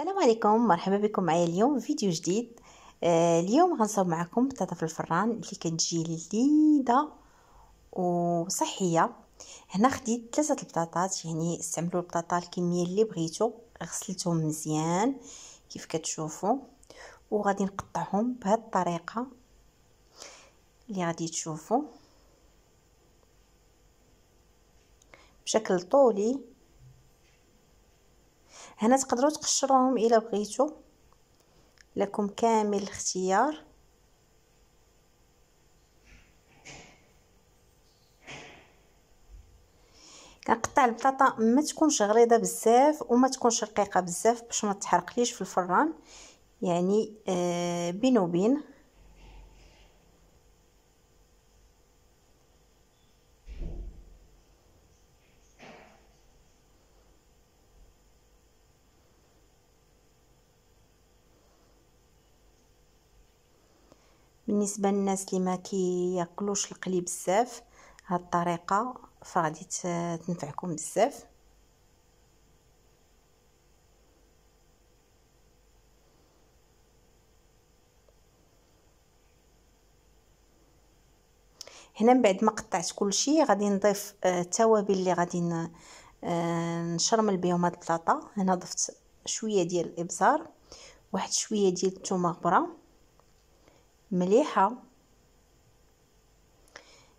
السلام عليكم مرحبا بكم معايا اليوم فيديو جديد آه اليوم غنصاوب معكم بطاطا في الفران اللي كتجي لذيذه وصحيه هنا خديت ثلاثه البطاطات يعني استعملوا البطاطا الكميه اللي بغيتو غسلتهم مزيان كيف كتشوفوا وغادي نقطعهم بهذه الطريقه اللي غادي تشوفوا بشكل طولي هنا تقدروا تقشروهم الا بغيتو لكم كامل الاختيار كنقطع البطاطا ما تكونش غليظه بزاف وما تكونش رقيقه بزاف باش ما تحرقليش في الفران يعني آه بين وبين بالنسبه للناس اللي ما كياكلوش القلي بزاف هاد الطريقه فغادي تنفعكم بزاف هنا من بعد ما قطعت كلشي غادي نضيف آه، التوابل اللي غادي آه، نشرمل بهم هاد البلاطه هنا ضفت شويه ديال الابزار واحد شويه ديال الثومه غبره مليحة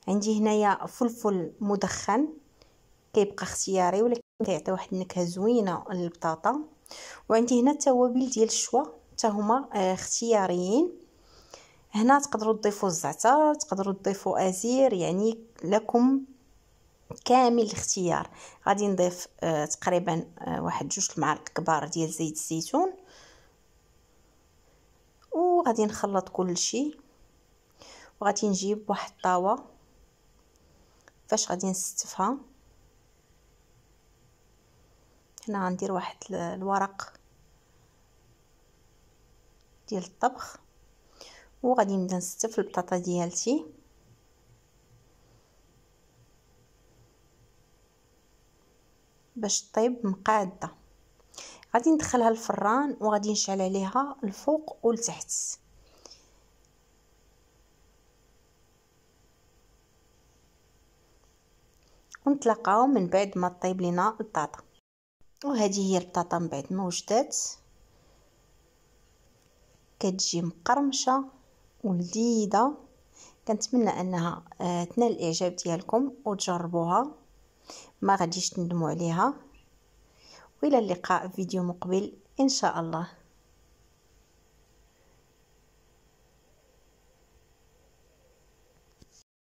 عندي هنايا فلفل مدخن كيبقى اختياري ولكن كيعطي واحد النكهه زوينه للبطاطا وعندي هنا التوابل ديال الشوا حتى هما آه، اختياريين هنا تقدروا تضيفوا الزعتر تقدروا تضيفوا ازير يعني لكم كامل الاختيار غادي نضيف آه، تقريبا آه، واحد جوج المعالق كبار ديال زيت الزيتون غادي نخلط كل شيء وغادي نجيب واحد طاوة فاش غادي نستفها هنا غندير واحد الورق ديال الطبخ وغادي نبدا نستف البطاطا ديالتي باش طيب مقاده غادي ندخلها الفران وغادي نشعل عليها الفوق والتحت ونتلاقاو من بعد ما طيب لينا البطاطا وهذه هي البطاطا من بعد ما وجدات كتجي مقرمشه ولذيذه كنتمنى انها آه، تنال الاعجاب ديالكم وتجربوها ما غاديش تندموا عليها والى اللقاء في فيديو مقبل ان شاء الله